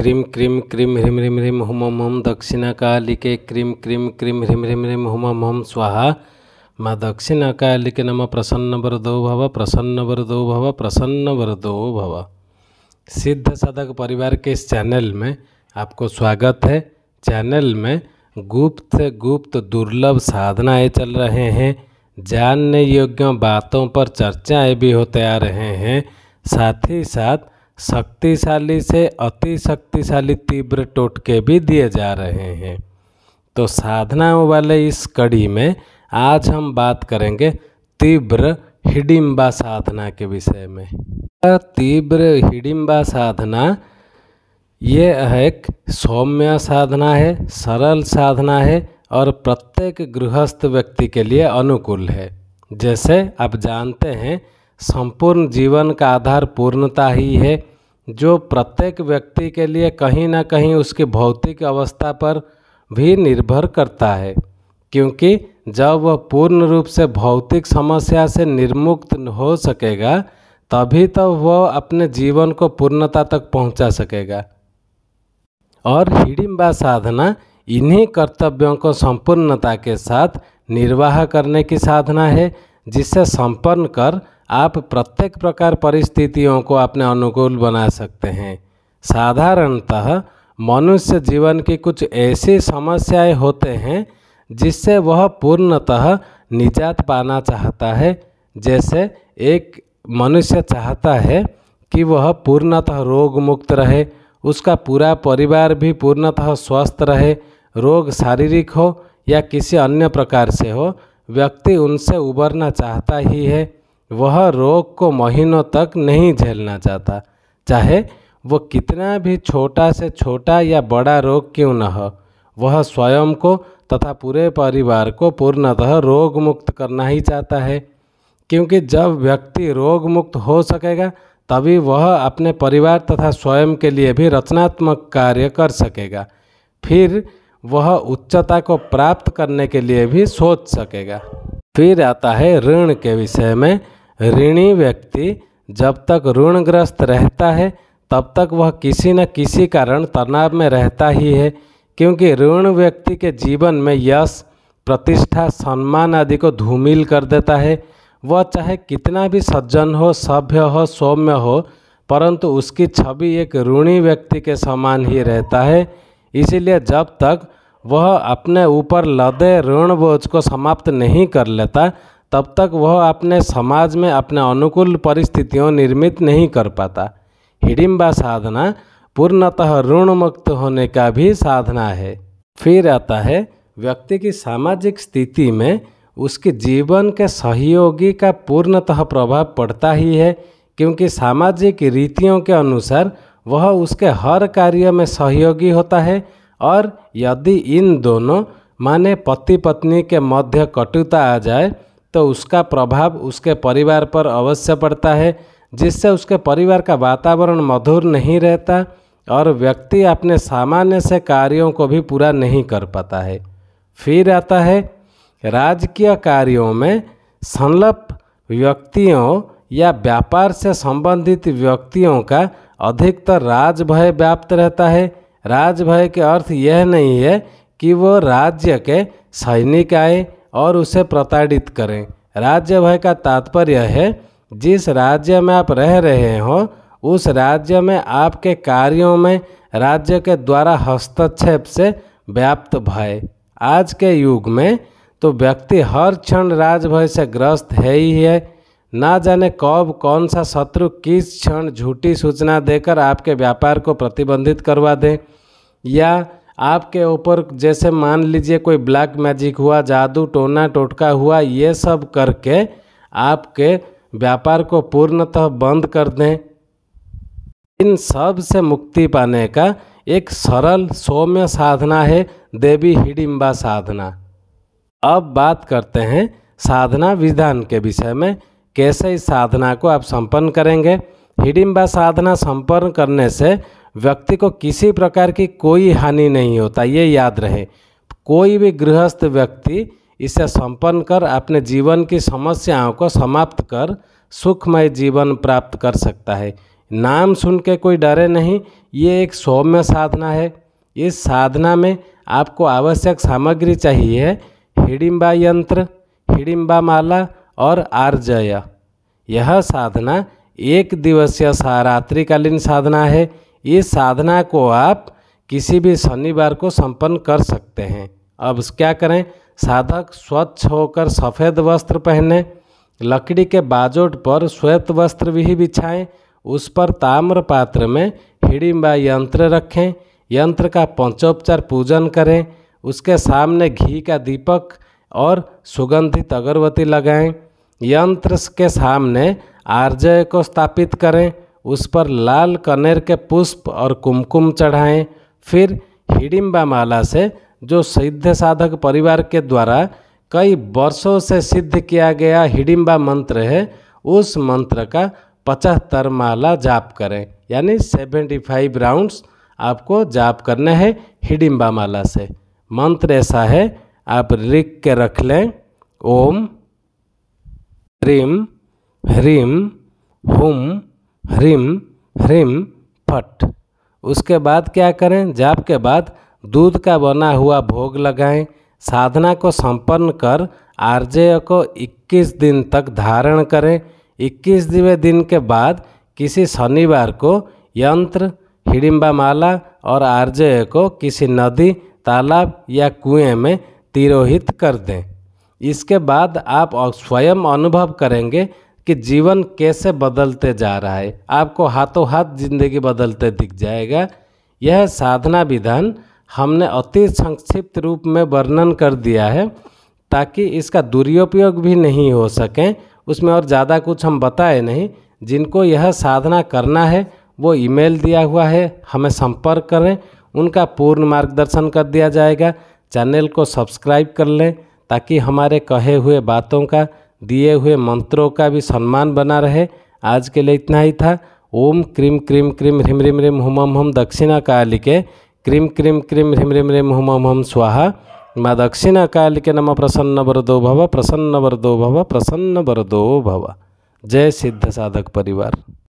cream क्रीम क्रीम ह्रीम ह्रीम ह्रीम हुम हम हम दक्षिणकालिके क्रीम क्रीम क्रीम ह्रीम ह्रीम ह्रीम हुम हम स्वाहा माँ दक्षिणकालिके नम प्रसन्न वरदो भव प्रसन्न वरदो भव प्रसन्न वरदो भव सिद्ध साधक परिवार के इस चैनल में आपको स्वागत है चैनल में गुप्त गुप्त दुर्लभ साधनाएं चल रहे हैं जानने योग्य बातों पर चर्चाएं भी होते आ रहे हैं साथ ही साथ शक्तिशाली से अति शक्तिशाली तीव्र टोटके भी दिए जा रहे हैं तो साधनाओं वाले इस कड़ी में आज हम बात करेंगे तीव्र हिडिम्बा साधना के विषय में तीव्र हिडिम्बा साधना ये एक सौम्य साधना है सरल साधना है और प्रत्येक गृहस्थ व्यक्ति के लिए अनुकूल है जैसे आप जानते हैं संपूर्ण जीवन का आधार पूर्णता ही है जो प्रत्येक व्यक्ति के लिए कहीं ना कहीं उसकी भौतिक अवस्था पर भी निर्भर करता है क्योंकि जब वह पूर्ण रूप से भौतिक समस्या से निर्मुक्त हो सकेगा तभी तो वह अपने जीवन को पूर्णता तक पहुंचा सकेगा और हिडिम्बा साधना इन्हीं कर्तव्यों को संपूर्णता के साथ निर्वाह करने की साधना है जिसे संपन्न कर आप प्रत्येक प्रकार परिस्थितियों को अपने अनुकूल बना सकते हैं साधारणतः मनुष्य जीवन की कुछ ऐसी समस्याएं होते हैं जिससे वह पूर्णतः निजात पाना चाहता है जैसे एक मनुष्य चाहता है कि वह पूर्णतः रोग मुक्त रहे उसका पूरा परिवार भी पूर्णतः स्वस्थ रहे रोग शारीरिक हो या किसी अन्य प्रकार से हो व्यक्ति उनसे उबरना चाहता ही है वह रोग को महीनों तक नहीं झेलना चाहता चाहे वो कितना भी छोटा से छोटा या बड़ा रोग क्यों न हो वह स्वयं को तथा पूरे परिवार को पूर्णतः रोग मुक्त करना ही चाहता है क्योंकि जब व्यक्ति रोग मुक्त हो सकेगा तभी वह अपने परिवार तथा स्वयं के लिए भी रचनात्मक कार्य कर सकेगा फिर वह उच्चता को प्राप्त करने के लिए भी सोच सकेगा फिर आता है ऋण के विषय में ऋणी व्यक्ति जब तक ऋणग्रस्त रहता है तब तक वह किसी न किसी कारण तनाव में रहता ही है क्योंकि ऋण व्यक्ति के जीवन में यश प्रतिष्ठा सम्मान आदि को धूमिल कर देता है वह चाहे कितना भी सज्जन हो सभ्य हो सौम्य हो परंतु उसकी छवि एक ऋणी व्यक्ति के समान ही रहता है इसीलिए जब तक वह अपने ऊपर लदे ऋण बोझ को समाप्त नहीं कर लेता तब तक वह अपने समाज में अपने अनुकूल परिस्थितियों निर्मित नहीं कर पाता हिडिम्बा साधना पूर्णतः ऋण मुक्त होने का भी साधना है फिर आता है व्यक्ति की सामाजिक स्थिति में उसके जीवन के सहयोगी का पूर्णतः प्रभाव पड़ता ही है क्योंकि सामाजिक रीतियों के अनुसार वह उसके हर कार्य में सहयोगी होता है और यदि इन दोनों माने पति पत्नी के मध्य कटुता आ जाए तो उसका प्रभाव उसके परिवार पर अवश्य पड़ता है जिससे उसके परिवार का वातावरण मधुर नहीं रहता और व्यक्ति अपने सामान्य से कार्यों को भी पूरा नहीं कर पाता है फिर आता है राजकीय कार्यों में संलप व्यक्तियों या व्यापार से संबंधित व्यक्तियों का अधिकतर राजभय व्याप्त रहता है राजभय के अर्थ यह नहीं है कि वो राज्य के सैनिक आए और उसे प्रताड़ित करें राज्य भय का तात्पर्य है जिस राज्य में आप रह रहे हो उस राज्य में आपके कार्यों में राज्य के द्वारा हस्तक्षेप से व्याप्त भय आज के युग में तो व्यक्ति हर क्षण राजभय से ग्रस्त है ही है ना जाने कब कौन सा शत्रु किस क्षण झूठी सूचना देकर आपके व्यापार को प्रतिबंधित करवा दे या आपके ऊपर जैसे मान लीजिए कोई ब्लैक मैजिक हुआ जादू टोना टोटका हुआ ये सब करके आपके व्यापार को पूर्णतः बंद कर दें इन सब से मुक्ति पाने का एक सरल सौम्य साधना है देवी हिडिम्बा साधना अब बात करते हैं साधना विधान के विषय में कैसे इस साधना को आप संपन्न करेंगे हिडिम्बा साधना संपन्न करने से व्यक्ति को किसी प्रकार की कोई हानि नहीं होता ये याद रहे कोई भी गृहस्थ व्यक्ति इसे संपन्न कर अपने जीवन की समस्याओं को समाप्त कर सुखमय जीवन प्राप्त कर सकता है नाम सुन के कोई डरे नहीं ये एक सौम्य साधना है इस साधना में आपको आवश्यक सामग्री चाहिए हिडिम्बा यंत्र हिडिम्बा माला और आर्जय यह साधना एक दिवसीय सारात्रिकालीन साधना है ये साधना को आप किसी भी शनिवार को संपन्न कर सकते हैं अब क्या करें साधक स्वच्छ होकर सफ़ेद वस्त्र पहने लकड़ी के बाजोट पर श्वेत वस्त्र भी बिछाएं उस पर ताम्र पात्र में हिडिम्बा यंत्र रखें यंत्र का पंचोपचार पूजन करें उसके सामने घी का दीपक और सुगंधित अगरबत्ती लगाएं यंत्र के सामने आर्जय को स्थापित करें उस पर लाल कनेर के पुष्प और कुमकुम चढ़ाएं फिर हिडिम्बा माला से जो सिद्ध साधक परिवार के द्वारा कई वर्षों से सिद्ध किया गया हिडिम्बा मंत्र है उस मंत्र का पचहत्तर माला जाप करें यानी सेवेंटी फाइव राउंड्स आपको जाप करने हैं हिडिम्बा माला से मंत्र ऐसा है आप रिक के रख लें ओम ह्रीम ह्रीम हुम ह्रीम ह्रीम फट उसके बाद क्या करें जाप के बाद दूध का बना हुआ भोग लगाएं साधना को संपन्न कर आर्जय को 21 दिन तक धारण करें दिवे दिन के बाद किसी शनिवार को यंत्र हिडिम्बा माला और आर्जय को किसी नदी तालाब या कुएं में तिरोहित कर दें इसके बाद आप स्वयं अनुभव करेंगे कि जीवन कैसे बदलते जा रहा है आपको हाथों हाथ जिंदगी बदलते दिख जाएगा यह साधना विधान हमने अति संक्षिप्त रूप में वर्णन कर दिया है ताकि इसका दुरुपयोग भी नहीं हो सके उसमें और ज़्यादा कुछ हम बताए नहीं जिनको यह साधना करना है वो ईमेल दिया हुआ है हमें संपर्क करें उनका पूर्ण मार्गदर्शन कर दिया जाएगा चैनल को सब्सक्राइब कर लें ताकि हमारे कहे हुए बातों का दिए हुए मंत्रों का भी सम्मान बना रहे आज के लिए इतना ही था ओम क्रीम क्रीम क्रीम ह्रीम रिम रिम हुम हम दक्षिणा काल के क्रीम क्रीम क्रीम ह्रीम रिम रिम हुम हम हम स्वाहा माँ दक्षिणा काल के नम प्रसन्न वरदो भव प्रसन्न वरदो भव प्रसन्न वरदो भव जय सिद्ध साधक परिवार